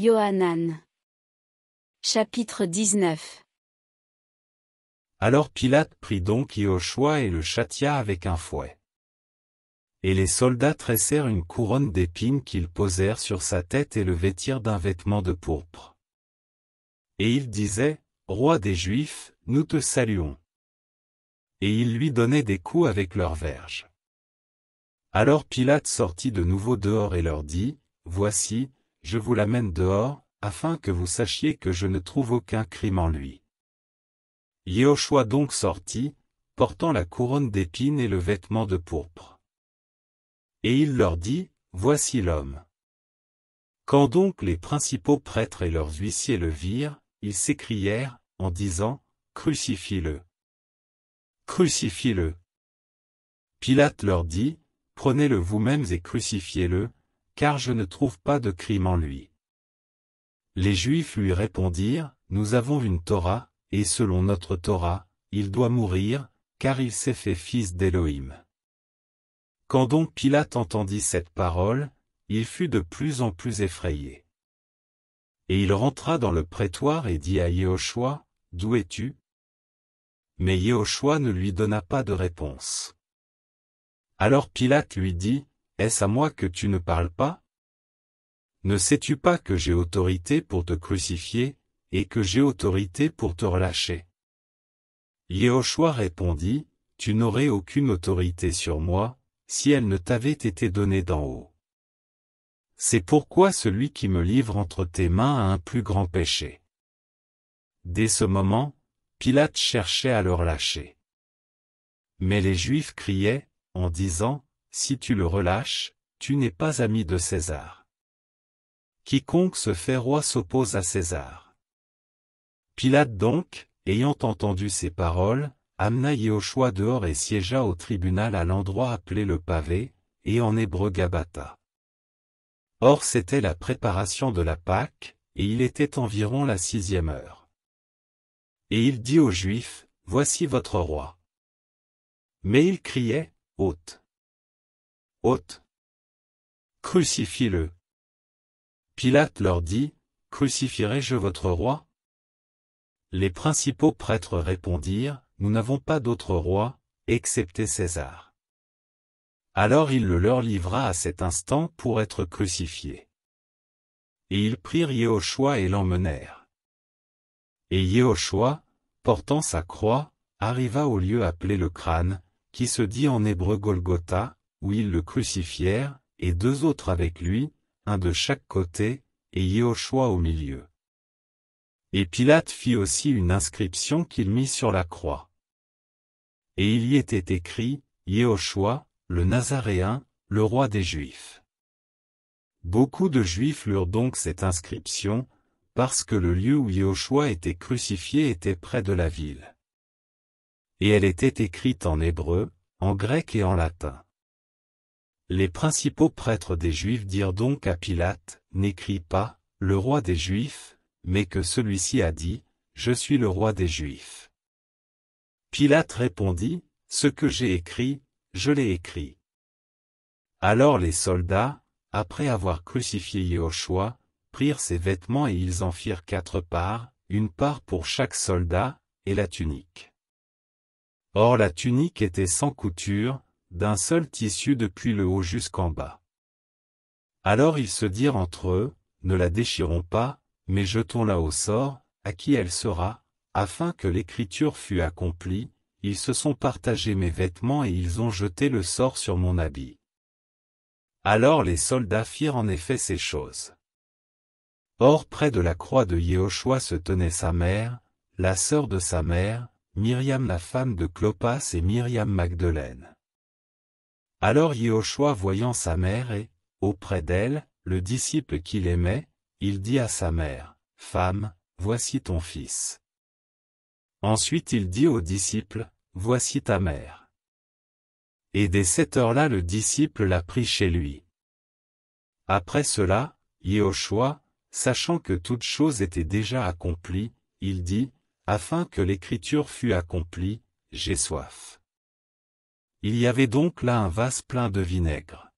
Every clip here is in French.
Yohanan. Chapitre 19 Alors Pilate prit donc Yoshua et le châtia avec un fouet. Et les soldats tressèrent une couronne d'épines qu'ils posèrent sur sa tête et le vêtirent d'un vêtement de pourpre. Et ils disaient, Roi des Juifs, nous te saluons. Et ils lui donnaient des coups avec leurs verges. Alors Pilate sortit de nouveau dehors et leur dit, Voici, je vous l'amène dehors, afin que vous sachiez que je ne trouve aucun crime en lui. Yehoshua donc sortit, portant la couronne d'épines et le vêtement de pourpre. Et il leur dit, Voici l'homme. Quand donc les principaux prêtres et leurs huissiers le virent, ils s'écrièrent, en disant, Crucifie-le. Crucifie-le. Pilate leur dit, Prenez-le vous-mêmes et crucifiez-le, car je ne trouve pas de crime en lui. Les Juifs lui répondirent, Nous avons une Torah, et selon notre Torah, il doit mourir, car il s'est fait fils d'Élohim. Quand donc Pilate entendit cette parole, il fut de plus en plus effrayé. Et il rentra dans le prétoire et dit à Yehoshua, D'où es-tu Mais Yehoshua ne lui donna pas de réponse. Alors Pilate lui dit, est-ce à moi que tu ne parles pas Ne sais-tu pas que j'ai autorité pour te crucifier, et que j'ai autorité pour te relâcher Léochois répondit, Tu n'aurais aucune autorité sur moi, si elle ne t'avait été donnée d'en haut. C'est pourquoi celui qui me livre entre tes mains a un plus grand péché. Dès ce moment, Pilate cherchait à le relâcher. Mais les Juifs criaient, en disant, si tu le relâches, tu n'es pas ami de César. Quiconque se fait roi s'oppose à César. Pilate donc, ayant entendu ces paroles, amena Yehoshua dehors et siégea au tribunal à l'endroit appelé le pavé, et en hébreu Gabata. Or c'était la préparation de la Pâque, et il était environ la sixième heure. Et il dit aux Juifs, Voici votre roi. Mais ils criaient, Hôte. Hôte. Crucifie-le le Pilate leur dit, Crucifierai-je votre roi Les principaux prêtres répondirent, Nous n'avons pas d'autre roi, excepté César. Alors il le leur livra à cet instant pour être crucifié. Et ils prirent Yehoshua et l'emmenèrent. Et Yehoshua, portant sa croix, arriva au lieu appelé le crâne, qui se dit en hébreu Golgotha, où ils le crucifièrent, et deux autres avec lui, un de chaque côté, et Yéhoshua au milieu. Et Pilate fit aussi une inscription qu'il mit sur la croix. Et il y était écrit, Yéhoshua, le Nazaréen, le roi des Juifs. Beaucoup de Juifs lurent donc cette inscription, parce que le lieu où Yéhoshua était crucifié était près de la ville. Et elle était écrite en hébreu, en grec et en latin. Les principaux prêtres des Juifs dirent donc à Pilate, N'écris pas, le roi des Juifs, mais que celui-ci a dit, Je suis le roi des Juifs. Pilate répondit, Ce que j'ai écrit, je l'ai écrit. Alors les soldats, après avoir crucifié Yehoshua, prirent ses vêtements et ils en firent quatre parts, une part pour chaque soldat, et la tunique. Or la tunique était sans couture, d'un seul tissu depuis le haut jusqu'en bas. Alors ils se dirent entre eux, ne la déchirons pas, mais jetons-la au sort, à qui elle sera, afin que l'écriture fût accomplie, ils se sont partagés mes vêtements et ils ont jeté le sort sur mon habit. Alors les soldats firent en effet ces choses. Or près de la croix de Yehoshua se tenait sa mère, la sœur de sa mère, Myriam la femme de Clopas et Myriam Magdelaine. Alors Yehoshua voyant sa mère et, auprès d'elle, le disciple qu'il aimait, il dit à sa mère, « Femme, voici ton fils. » Ensuite il dit au disciple, « Voici ta mère. » Et dès cette heure-là le disciple la prit chez lui. Après cela, Yehoshua, sachant que toute chose était déjà accomplie, il dit, « Afin que l'écriture fût accomplie, j'ai soif. » Il y avait donc là un vase plein de vinaigre.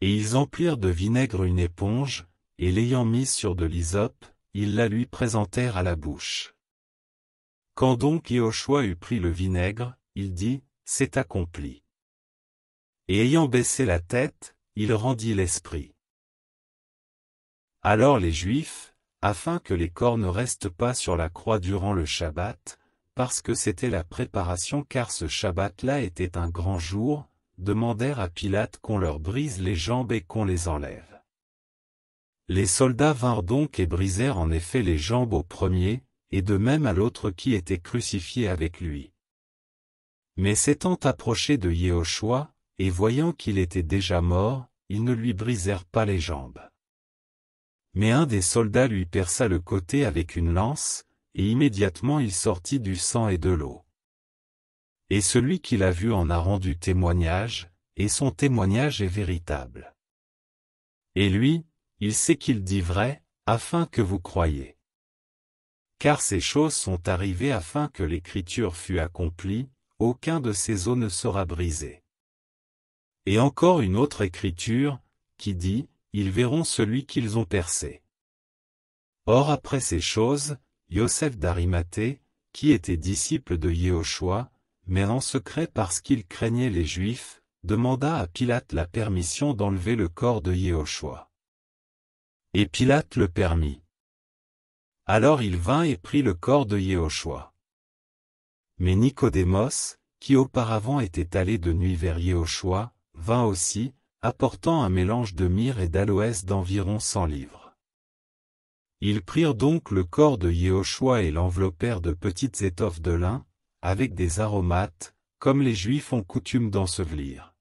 Et ils emplirent de vinaigre une éponge, et l'ayant mise sur de l'hysope, ils la lui présentèrent à la bouche. Quand donc Yehoshua eut pris le vinaigre, il dit, C'est accompli. Et ayant baissé la tête, il rendit l'esprit. Alors les Juifs, afin que les corps ne restent pas sur la croix durant le Shabbat, parce que c'était la préparation car ce Shabbat-là était un grand jour, demandèrent à Pilate qu'on leur brise les jambes et qu'on les enlève. Les soldats vinrent donc et brisèrent en effet les jambes au premier, et de même à l'autre qui était crucifié avec lui. Mais s'étant approché de Yéhoshua, et voyant qu'il était déjà mort, ils ne lui brisèrent pas les jambes. Mais un des soldats lui perça le côté avec une lance, et immédiatement il sortit du sang et de l'eau. Et celui qui l'a vu en a rendu témoignage, et son témoignage est véritable. Et lui, il sait qu'il dit vrai, afin que vous croyiez. Car ces choses sont arrivées afin que l'écriture fût accomplie, aucun de ces os ne sera brisé. Et encore une autre écriture, qui dit, ils verront celui qu'ils ont percé. Or après ces choses, Yosef d'Arimathée, qui était disciple de Yehoshua, mais en secret parce qu'il craignait les Juifs, demanda à Pilate la permission d'enlever le corps de Yehoshua. Et Pilate le permit. Alors il vint et prit le corps de Yehoshua. Mais Nicodémos, qui auparavant était allé de nuit vers Yehoshua, vint aussi, apportant un mélange de myrrhe et d'aloès d'environ cent livres. Ils prirent donc le corps de Yehoshua et l'enveloppèrent de petites étoffes de lin, avec des aromates, comme les Juifs ont coutume d'ensevelir.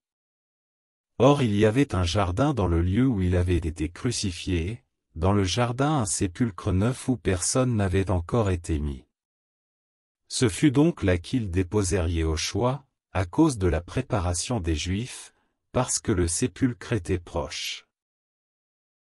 Or il y avait un jardin dans le lieu où il avait été crucifié, dans le jardin un sépulcre neuf où personne n'avait encore été mis. Ce fut donc là qu'ils déposèrent Yehoshua, à cause de la préparation des Juifs, parce que le sépulcre était proche.